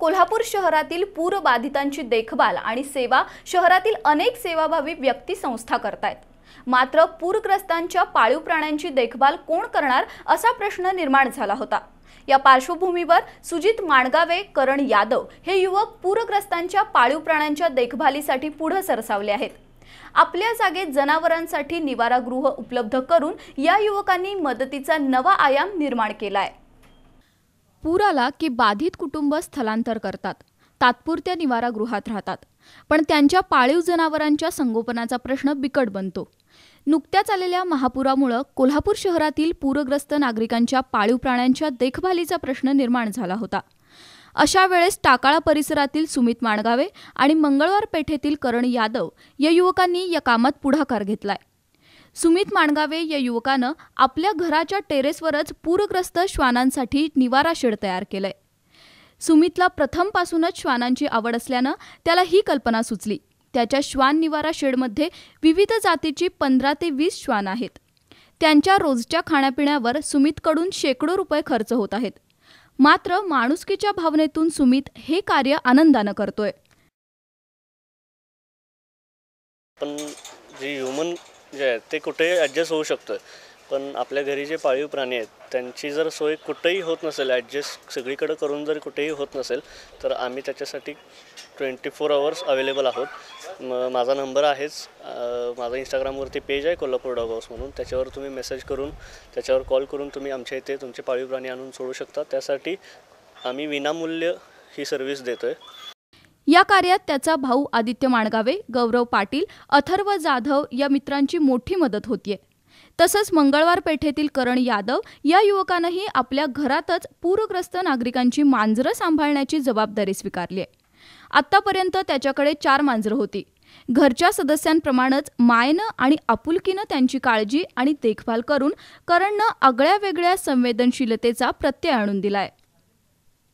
कोल्हापूर शहरातील पूरबाधितांची देखभाल आणि सेवा शहरातील अनेक सेवाभावी व्यक्ती संस्था करतायत मात्र पूरग्रस्तांच्या पाळीव प्राण्यांची देखभाल कोण करणार असा प्रश्न निर्माण झाला होता या पार्श्वभूमीवर सुजित माणगावे करण यादव हे युवक पूरग्रस्तांच्या पाळीव प्राण्यांच्या देखभालीसाठी पुढे सरसावले आहेत आपल्या जागेत जनावरांसाठी निवारागृह उपलब्ध करून या युवकांनी मदतीचा नवा आयाम निर्माण केला आहे पूर आला की बाधित कुटुंब स्थलांतर करतात तात्पुरत्या गृहात राहतात पण त्यांच्या पाळीव जनावरांच्या संगोपनाचा प्रश्न बिकट बनतो नुकत्याच आलेल्या महापुरामुळं कोल्हापूर शहरातील पूरग्रस्त नागरिकांच्या पाळीव प्राण्यांच्या देखभालीचा प्रश्न निर्माण झाला होता अशा वेळेस टाकाळा परिसरातील सुमित माणगावे आणि मंगळवार पेठेतील करण यादव या युवकांनी या कामात पुढाकार घेतलाय सुमित माणगावे या युवकानं आपल्या घराच्या टेरेसवरच पूरग्रस्त श्वानांसाठी निवारा शेड तयार केलंय सुमितला प्रथमपासूनच श्वानांची आवड असल्यानं त्याला ही कल्पना सुचली त्याच्या श्वान निवारा शेडमध्ये विविध जातीची पंधरा ते वीस श्वान आहेत त्यांच्या रोजच्या खाण्यापिण्यावर सुमितकडून शेकडो रुपये खर्च होत आहेत मात्र माणुसकीच्या भावनेतून सुमित हे कार्य आनंदानं करतोय पण जी ह्युमन जे आहेत ते कुठेही ॲडजस्ट होऊ शकतो पण आपल्या घरी जे पाळीव प्राणी आहेत त्यांची जर सोय कुठेही होत नसेल ॲडजस्ट सगळीकडं करून जर कुठेही होत नसेल तर आम्ही त्याच्यासाठी ट्वेंटी फोर अवर्स अवेलेबल आहोत म माझा नंबर आहेच माझा इंस्टाग्रामवरती पेज आहे कोल्हापूर डॉग हाऊस म्हणून त्याच्यावर तुम्ही मेसेज करून त्याच्यावर कॉल करून तुम्ही आमच्या इथे तुमचे पाळीव प्राणी आणून सोडू शकता त्यासाठी आम्ही विनामूल्य ही सर्व्हिस देतो आहे या कार्यात त्याचा भाऊ आदित्य माणगावे गौरव पाटील अथर्व जाधव या मित्रांची मोठी मदत होतीये तसंच मंगळवार पेठेतील करण यादव या युवकानंही आपल्या घरातच पूरग्रस्त नागरिकांची मांजरं सांभाळण्याची जबाबदारी स्वीकारली आहे आत्तापर्यंत त्याच्याकडे चार मांजरं होती घरच्या सदस्यांप्रमाणेच मायनं आणि आपुलकीनं त्यांची काळजी आणि देखभाल करून करणनं आगळ्या वेगळ्या संवेदनशीलतेचा प्रत्यय आणून दिलाय